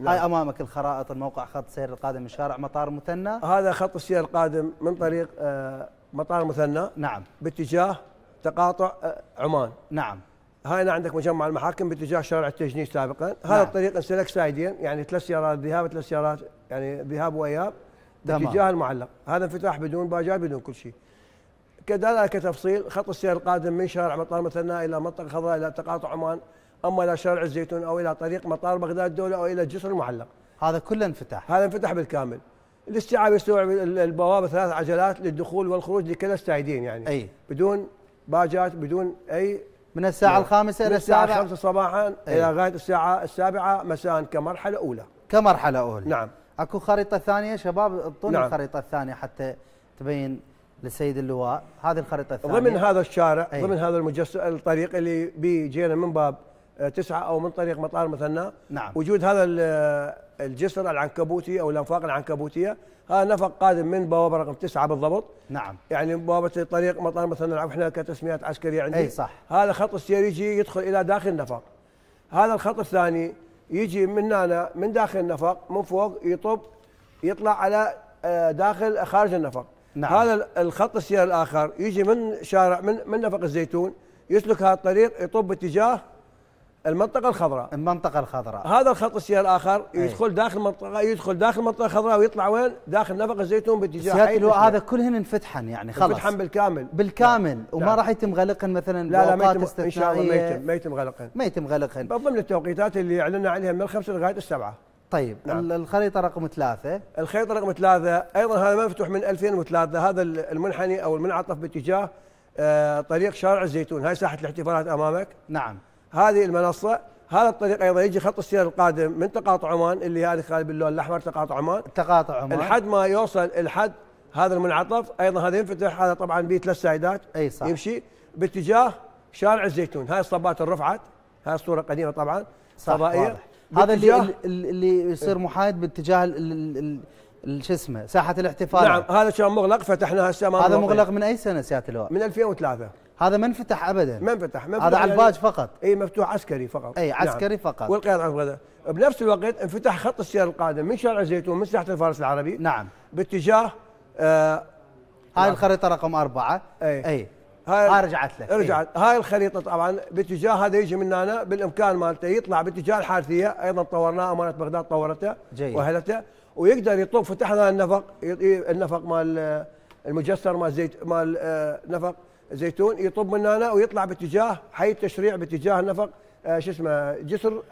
نعم. هاي امامك الخرائط الموقع خط سير القادم من شارع مطار مثنى هذا خط السير القادم من طريق آه، مطار مثنى نعم باتجاه تقاطع آه، عمان نعم هاي عندك مجمع المحاكم باتجاه شارع التجنيد سابقا هذا نعم. الطريق انسلك سايدين يعني ثلاث سيارات ذهاب ثلاث سيارات يعني ذهاب واياب باتجاه المعلق هذا انفتاح بدون باجات بدون كل شيء كذلك كتفصيل خط السير القادم من شارع مطار مثنى الى منطقه خضراء الى تقاطع عمان اما الى شارع الزيتون او الى طريق مطار بغداد الدوله او الى الجسر المعلق هذا كله انفتح هذا انفتح بالكامل الاستيعاب يستوعب البوابه ثلاث عجلات للدخول والخروج لكلا السائدين يعني أي. بدون باجات بدون اي من الساعة نعم. الخامسة إلى الساعة الساعة صباحا أي. إلى غاية الساعة السابعة مساء كمرحلة أولى كمرحلة أولى نعم اكو خريطة ثانية شباب اعطونا نعم. الخريطة الثانية حتى تبين للسيد اللواء هذه الخريطة الثانية ضمن هذا الشارع أي. ضمن هذا المجس الطريق اللي بيجينا من باب آه، تسعة أو من طريق مطار مثنى نعم. وجود هذا آه، الجسر العنكبوتي أو الأنفاق العنكبوتية هذا نفق قادم من بوابة رقم تسعة بالضبط نعم يعني بوابة طريق مطار مثنى نعم، احنا كتسميات عسكرية عندي أي صح هذا خط السيريجي يدخل إلى داخل النفق هذا الخط الثاني يجي من هنا من داخل النفق من فوق يطب يطلع على آه، داخل خارج النفق نعم. هذا الخط السير الآخر يجي من شارع من من نفق الزيتون يسلك هذا الطريق يطب باتجاه المنطقة الخضراء المنطقة الخضراء هذا الخط السير الآخر إيه. يدخل داخل منطقة يدخل داخل منطقة خضراء ويطلع وين؟ داخل نفق الزيتون باتجاه حي هذا كلهن انفتحن يعني خلاص انفتحن بالكامل بالكامل لا. نعم. وما نعم. راح يتم غلقن مثلا لا لا ما يتم ان شاء الله ما يتم ما يتم غلقن ما يتم غلقن ضمن التوقيتات اللي اعلنا عليها من الخمسة لغاية السبعة طيب نعم. الخريطة رقم ثلاثة الخريطة رقم ثلاثة أيضا هذا مفتوح من 2003 هذا المنحني أو المنعطف باتجاه آه، طريق شارع الزيتون هاي ساحة الاحتفالات أمامك نعم هذه المنصه هذا الطريق ايضا يجي خط السير القادم من تقاطع عمان اللي هذه خالد باللون الاحمر تقاطع عمان تقاطع عمان لحد ما يوصل الحد هذا المنعطف ايضا هذا ينفتح هذا طبعا به ثلاث سايدات اي صح يمشي باتجاه شارع الزيتون هاي الصبات الرفعت هاي الصوره قديمه طبعا صح فضائيه هذا اللي اللي يصير محايد باتجاه شو اسمه ساحه الاحتفال نعم هذا كان مغلق فتحناه هسه هذا مغلق من اي سنه سياده اللواء؟ من 2003 هذا ما انفتح ابدا ما انفتح هذا على يعني الباج فقط اي مفتوح عسكري فقط اي نعم. عسكري نعم. فقط والقيادة هذا بنفس الوقت انفتح خط السير القادم من شارع الزيتون من ساحه الفارس العربي نعم باتجاه آه هاي نعم. الخريطه رقم أربعة اي, أي. هاي, هاي رجعت لك رجعت إيه؟ هاي الخريطه طبعا باتجاه هذا يجي من هنا بالامكان مالته يطلع باتجاه الحارثيه ايضا طورناه امانه بغداد طورته جيد. واهلته ويقدر يطوف فتحنا النفق النفق مال آه، المجسر مال زيت مال آه، نفق زيتون يطب من هنا ويطلع باتجاه حي التشريع باتجاه نفق آه، شو اسمه جسر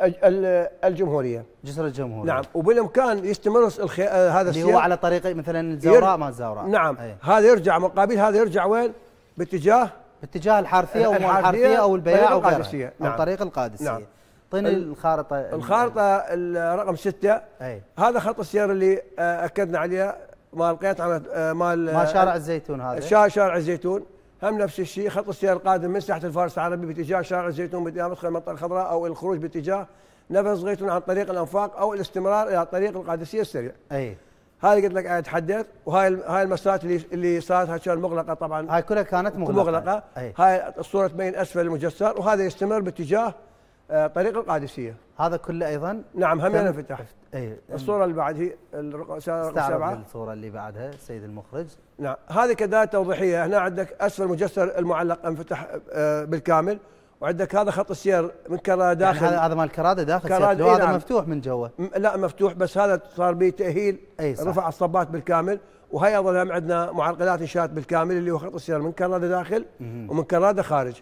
الجمهوريه جسر الجمهوريه نعم وبالامكان يستمر الخي... آه، هذا السير اللي هو على طريق مثلا الزوراء ما الزوراء نعم هذا يرجع مقابل هذا يرجع وين؟ باتجاه باتجاه الحارثيه او الحارثية, او البياع او القادسيه نعم. طريق القادسيه نعم. اعطيني الخارطه الخارطه رقم سته أي. هذا خط السير اللي آه، اكدنا عليه مال على مال مال شارع الزيتون هذا شارع الزيتون هم نفس الشيء خط السير القادم من ساحه الفارس العربي باتجاه شارع الزيتون باتجاه مدخل المنطقه الخضراء او الخروج باتجاه نفس الزيتون عن طريق الانفاق او الاستمرار الى طريق القادسيه السريع. اي هاي قلت لك انا آية اتحدث وهاي هاي المسارات اللي اللي صارت كانت مغلقه طبعا هاي كلها كانت مغلقه مغلقه أي. هاي الصوره تبين اسفل المجسر وهذا يستمر باتجاه آه، طريق القادسيه هذا كله ايضا نعم هم انفتح اي الصوره اللي بعد هي الرقم الصوره اللي بعدها السيد المخرج نعم هذه كذلك توضيحيه هنا عندك اسفل مجسر المعلق انفتح آه، بالكامل وعندك هذا خط السير من كراده يعني داخل يعني هذا مال كراده داخل كرادة إيه هذا نعم. مفتوح من جوا لا مفتوح بس هذا صار به تاهيل أي صح. رفع الصبات بالكامل وهي ايضا عندنا معرقلات انشات بالكامل اللي هو خط السير من كراده داخل ومن كراده خارج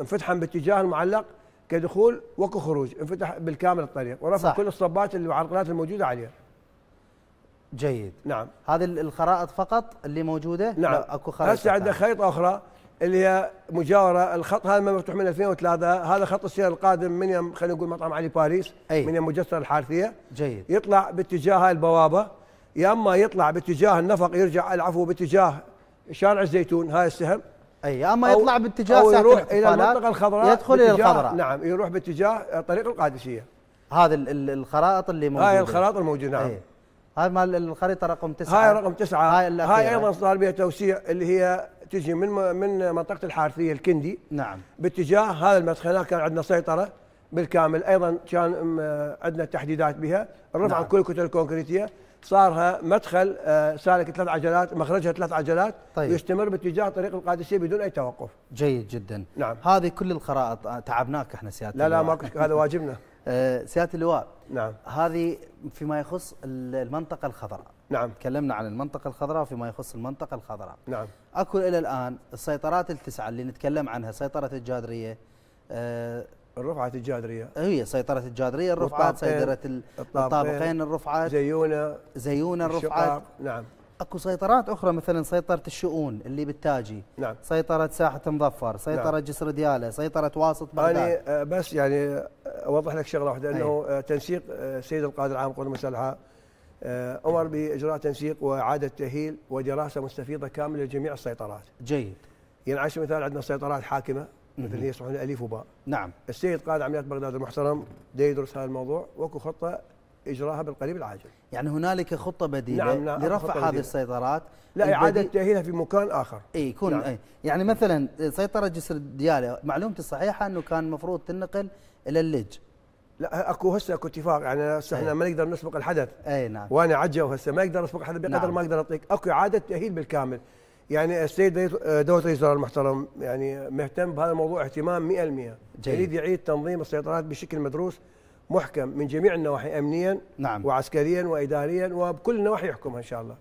انفتحا باتجاه المعلق كدخول وكخروج انفتح بالكامل الطريق ورفع صح. كل الصبات العرقلات الموجوده عليه جيد نعم هذه الخرائط فقط اللي موجوده نعم اكو خرائط هسه عندنا خريطه اخرى اللي هي مجاوره الخط هذا مفتوح من 2003 هذا خط السير القادم من يم خلينا نقول مطعم علي باريس أي. من يم مجسر الحارثيه جيد يطلع باتجاه هاي البوابه يا اما يطلع باتجاه النفق يرجع العفو باتجاه شارع الزيتون هاي السهم اي اما يطلع باتجاه أو يروح الى المنطقه الخضراء يدخل الى الخضراء نعم يروح باتجاه طريق القادسيه هذه الخرائط اللي موجوده هاي الخرائط الموجوده نعم هاي مال الخريطه رقم تسعة هاي رقم تسعة هاي, هاي ايضا صار بها توسيع اللي هي تجي من من منطقه الحارثيه الكندي نعم باتجاه هذا المدخل كان عندنا سيطره بالكامل ايضا كان عندنا تحديدات بها رفع نعم. كل الكتل الكونكريتيه صارها مدخل آه، سالك ثلاث عجلات مخرجها ثلاث عجلات طيب. ويستمر باتجاه طريق القادسيه بدون اي توقف جيد جدا نعم هذه كل الخرائط آه، تعبناك احنا سياده لا لا ماكو هذا واجبنا آه، سياده اللواء نعم هذه فيما يخص المنطقه الخضراء نعم تكلمنا عن المنطقه الخضراء فيما يخص المنطقه الخضراء نعم اكو الى الان السيطرات التسعه اللي نتكلم عنها سيطره الجادريه الرفعه الجادريه إيه، هي سيطره الجادريه الرفعات سيطره الطابقين الرفعات زيونه زيونه الرفعات نعم اكو سيطرات اخرى مثلا سيطره الشؤون اللي بالتاجي نعم سيطره ساحه مظفر سيطره نعم. جسر دياله سيطره واسط بغداد يعني بس يعني آه، اوضح لك شغله واحده انه إيه. آه، تنسيق السيد القائد العام قوة المسلحه امر باجراء تنسيق واعاده تاهيل ودراسه مستفيضه كامله لجميع السيطرات جيد ينعش يعني مثال عندنا سيطرات حاكمه مثل هي يصلحون الاليف وباء نعم السيد قائد عمليات بغداد المحترم يدرس هذا الموضوع واكو خطه اجراها بالقريب العاجل يعني هنالك خطه بديله نعم نعم لرفع هذه بديلة. السيطرات لا اعاده تاهيلها في مكان اخر اي يكون نعم. أي يعني مثلا سيطره جسر ديالى معلومتي الصحيحه انه كان المفروض تنقل الى اللج لا اكو هسه اكو اتفاق يعني هسه احنا ما نقدر نسبق الحدث اي نعم وانا عجو هسه ما اقدر اسبق الحدث بقدر نعم. ما اقدر اعطيك اكو اعاده تاهيل بالكامل يعني السيد دوله آه، رئيس المحترم يعني مهتم بهذا الموضوع اهتمام 100% يريد يعيد تنظيم السيطرات بشكل مدروس محكم من جميع النواحي امنيا نعم. وعسكريا واداريا وبكل النواحي يحكمها ان شاء الله